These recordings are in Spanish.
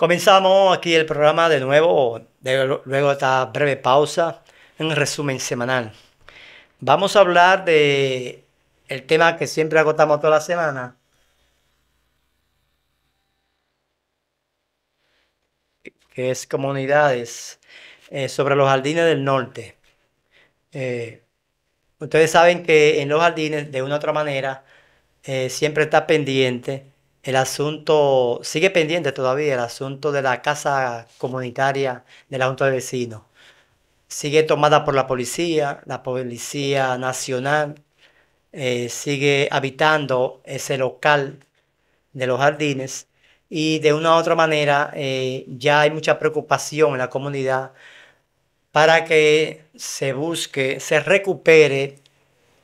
Comenzamos aquí el programa de nuevo, luego de esta breve pausa, un resumen semanal. Vamos a hablar de el tema que siempre agotamos toda la semana. que es comunidades eh, sobre los jardines del norte. Eh, ustedes saben que en los jardines, de una u otra manera, eh, siempre está pendiente el asunto, sigue pendiente todavía el asunto de la casa comunitaria de la Junta de Vecinos. Sigue tomada por la policía, la Policía Nacional, eh, sigue habitando ese local de los jardines y de una u otra manera eh, ya hay mucha preocupación en la comunidad para que se busque, se recupere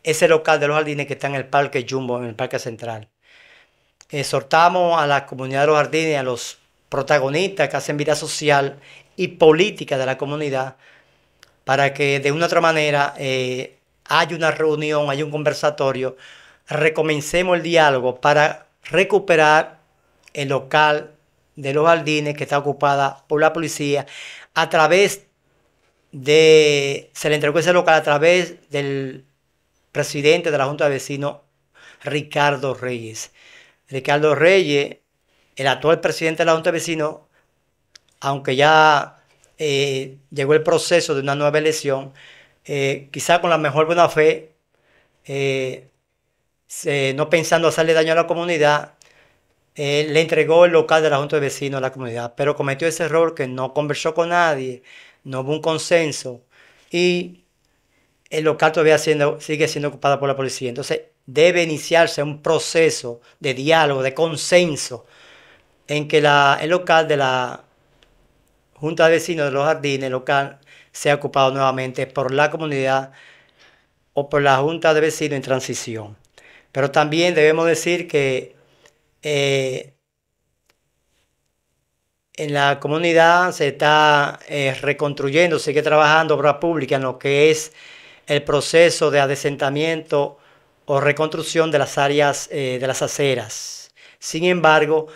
ese local de los jardines que está en el Parque Jumbo, en el Parque Central exhortamos a la comunidad de los jardines, a los protagonistas que hacen vida social y política de la comunidad, para que de una u otra manera eh, haya una reunión, haya un conversatorio, recomencemos el diálogo para recuperar el local de los jardines que está ocupada por la policía a través de, se le entregó ese local a través del presidente de la Junta de Vecinos, Ricardo Reyes. Ricardo Reyes, el actual presidente de la Junta de Vecinos, aunque ya eh, llegó el proceso de una nueva elección, eh, quizá con la mejor buena fe, eh, no pensando hacerle daño a la comunidad, le entregó el local de la Junta de Vecinos a la comunidad, pero cometió ese error que no conversó con nadie, no hubo un consenso y el local todavía sigue siendo ocupado por la policía. Entonces, debe iniciarse un proceso de diálogo, de consenso, en que el local de la Junta de Vecinos de los Jardines local sea ocupado nuevamente por la comunidad o por la Junta de Vecinos en transición. Pero también debemos decir que eh, en la comunidad se está eh, reconstruyendo, sigue trabajando obra pública en lo que es el proceso de adesentamiento o reconstrucción de las áreas eh, de las aceras. Sin embargo,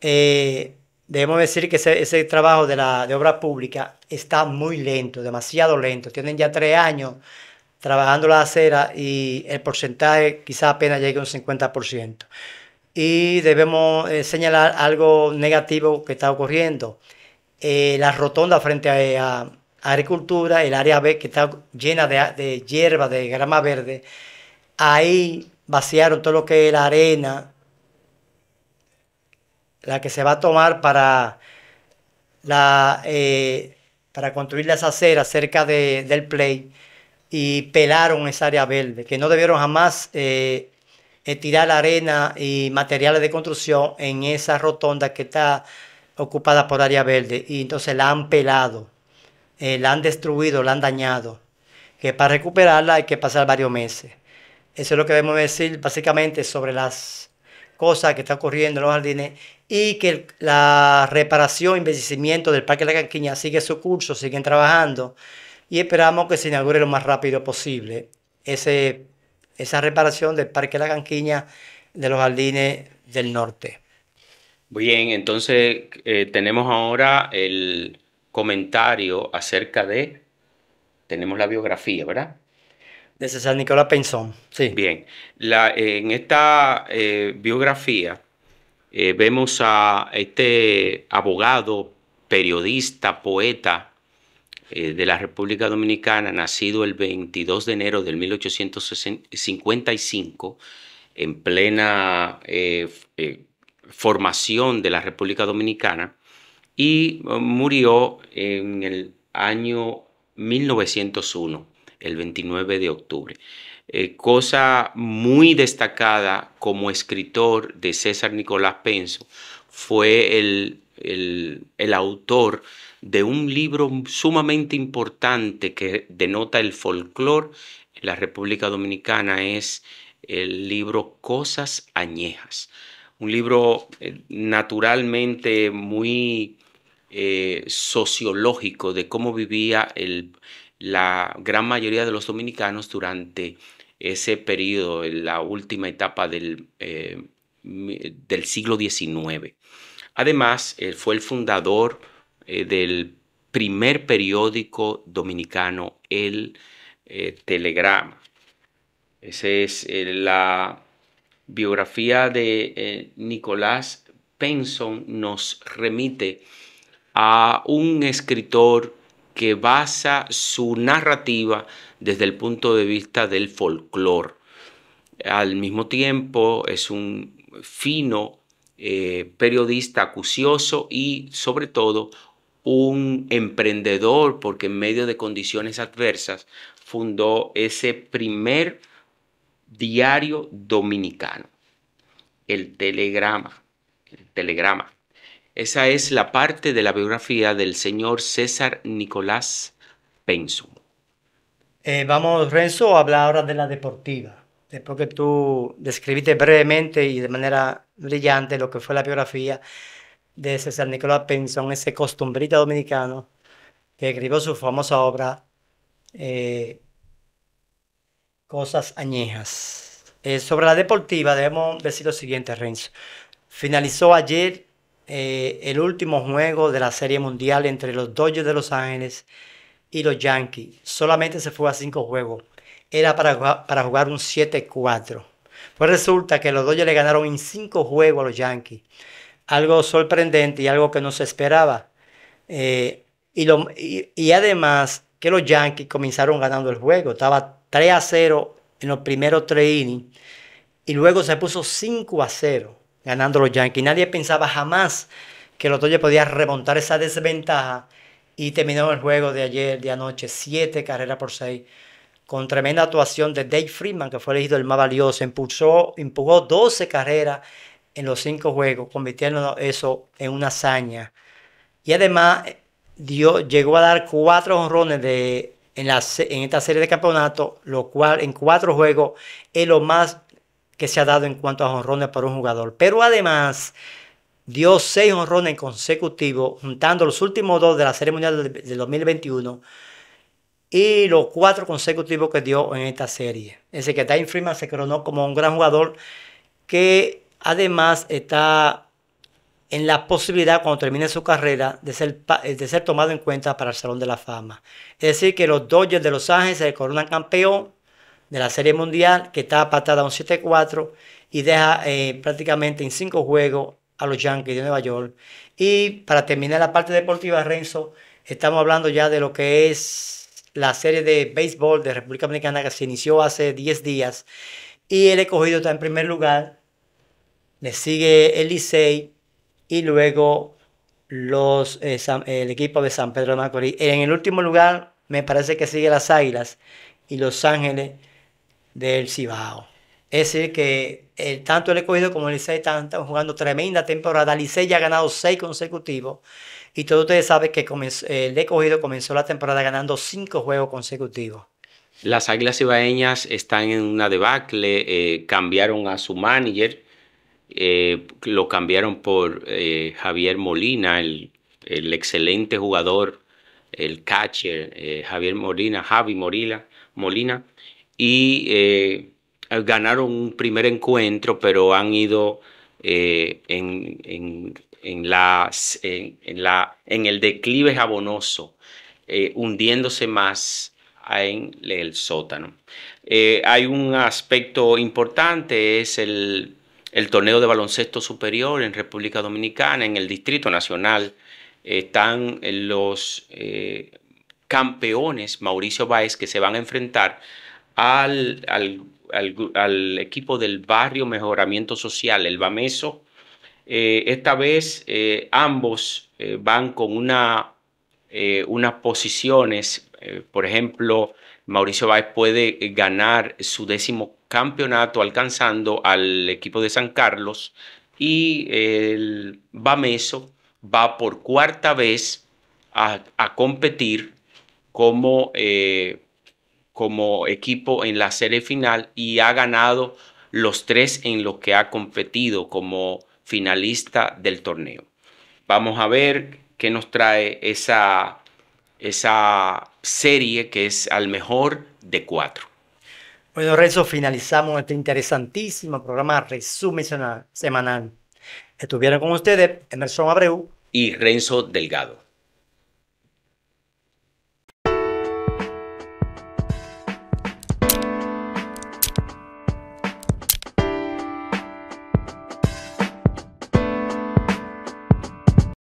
eh, debemos decir que ese, trabajo de, la, de obra pública está muy lento, demasiado lento. Tienen ya tres años trabajando la acera y el porcentaje quizá apenas llegue a un 50%. Y debemos eh, señalar algo negativo que está ocurriendo. la rotonda frente a, a, agricultura, el área B que está llena de, de hierba, de grama verde, Ahí vaciaron todo lo que es la arena, la que se va a tomar para, la, eh, para construir las aceras cerca del play y pelaron esa área verde, que no debieron jamás eh, eh tirar arena y materiales de construcción en esa rotonda que está ocupada por área verde. Y entonces la han pelado, eh, la han destruido, la han dañado. Que para recuperarla hay que pasar varios meses. Eso es lo que debemos decir básicamente sobre las cosas que están ocurriendo en los jardines y que la reparación y envejecimiento del Parque de la Canquiña sigue su curso, siguen trabajando y esperamos que se inaugure lo más rápido posible ese, esa reparación del Parque de la Canquiña de los jardines del norte. Bien, entonces eh, tenemos ahora el comentario acerca de, tenemos la biografía, ¿verdad? De San Nicolás Pensón. sí. Bien, en esta eh, biografía eh, vemos a este abogado, periodista, poeta eh, de la República Dominicana, nacido el 22 de enero de 1855, en plena formación de la República Dominicana, y murió en el año 1901 el 29 de octubre. Eh, cosa muy destacada como escritor de César Nicolás Penso, fue el, autor de un libro sumamente importante que denota el folclore en la República Dominicana, es el libro Cosas Añejas. Un libro eh, naturalmente muy eh, sociológico de cómo vivía el, la gran mayoría de los dominicanos durante ese periodo, la última etapa del, eh, del siglo XIX. Además, él eh, fue el fundador eh, del primer periódico dominicano, el Telegrama. Esa es la biografía de Nicolás Penson, nos remite a un escritor que basa su narrativa desde el punto de vista del folclore. Al mismo tiempo es un fino eh, periodista acucioso y sobre todo un emprendedor porque en medio de condiciones adversas fundó ese primer diario dominicano, el Telegrama. El Telegrama. Esa es la parte de la biografía del señor César Nicolás Pensum. Eh, vamos, Renzo, a hablar ahora de la deportiva. Después que tú describiste brevemente y de manera brillante lo que fue la biografía de César Nicolás Pensum, ese costumbrita dominicano que escribió su famosa obra eh, Cosas Añejas. Eh, sobre la deportiva debemos decir lo siguiente, Renzo. Finalizó ayer eh, el último juego de la Serie Mundial entre los Dodgers de Los Ángeles y los Yankees. Solamente se fue a cinco juegos. Era para, para jugar un 7-4. Pues resulta que los Dodgers le ganaron en cinco juegos a los Yankees. Algo sorprendente y algo que no se esperaba. Eh, y, además que los Yankees comenzaron ganando el juego. Estaba 3 a 0 en los primeros tres innings. Y luego se puso 5 a 0 ganando los Yankees. Nadie pensaba jamás que los Dodgers podían remontar esa desventaja y terminó el juego de ayer, de anoche, siete carreras por seis, con tremenda actuación de Dave Freeman, que fue elegido el más valioso, impulsó, empujó 12 carreras en los cinco juegos, convirtiendo eso en una hazaña. Y además dio, llegó a dar cuatro honrones de, en, en esta serie de campeonato, lo cual en cuatro juegos es lo más que se ha dado en cuanto a honrones para un jugador. Pero además dio seis honrones consecutivos, juntando los últimos dos de la Serie Mundial del 2021 y los cuatro consecutivos que dio en esta serie. Es decir, que Time Freeman se coronó como un gran jugador que además está en la posibilidad, cuando termine su carrera, de ser, de ser tomado en cuenta para el Salón de la Fama. Es decir, que los Dodgers de Los Ángeles se coronan campeón de la Serie Mundial, que está patada un 7-4 y deja eh, prácticamente en cinco juegos a los Yankees de Nueva York. Y para terminar la parte deportiva, Renzo, estamos hablando ya de lo que es la serie de béisbol de República Dominicana que se inició hace 10 días. Y el escogido está en primer lugar, le sigue el Licey y luego los, eh, el equipo de San Pedro de Macorís. En el último lugar me parece que sigue las Águilas y Los Ángeles del Cibao. Es decir, que eh, tanto el escogido como el Licey están, jugando tremenda temporada. Licey ya ha ganado seis consecutivos. Y todos ustedes saben que el escogido comenzó la temporada ganando cinco juegos consecutivos. Las Águilas Cibaeñas están en una debacle. Eh, cambiaron a su manager. Eh, lo cambiaron por Javier Molina, el, el, excelente jugador, el catcher, Javier Molina, Javi Morila, Molina y eh, ganaron un primer encuentro, pero han ido eh, en, en, en, en, el declive jabonoso, eh, hundiéndose más en el sótano. hay un aspecto importante, es el, el torneo de baloncesto superior en República Dominicana, en el Distrito Nacional. Están los campeones Mauricio Báez que se van a enfrentar al, al, equipo del barrio Mejoramiento Social, el BAMESO. Eh, esta vez eh, ambos eh, van con una, unas posiciones, por ejemplo, Mauricio Báez puede ganar su décimo campeonato alcanzando al equipo de San Carlos y el Bameso va por cuarta vez a, a competir como como equipo en la serie final y ha ganado los tres en los que ha competido como finalista del torneo. Vamos a ver qué nos trae esa, esa serie que es al mejor de cuatro. Bueno, Renzo, finalizamos este interesantísimo programa Resumen Semanal. Estuvieron con ustedes Emerson Abreu y Renzo Delgado.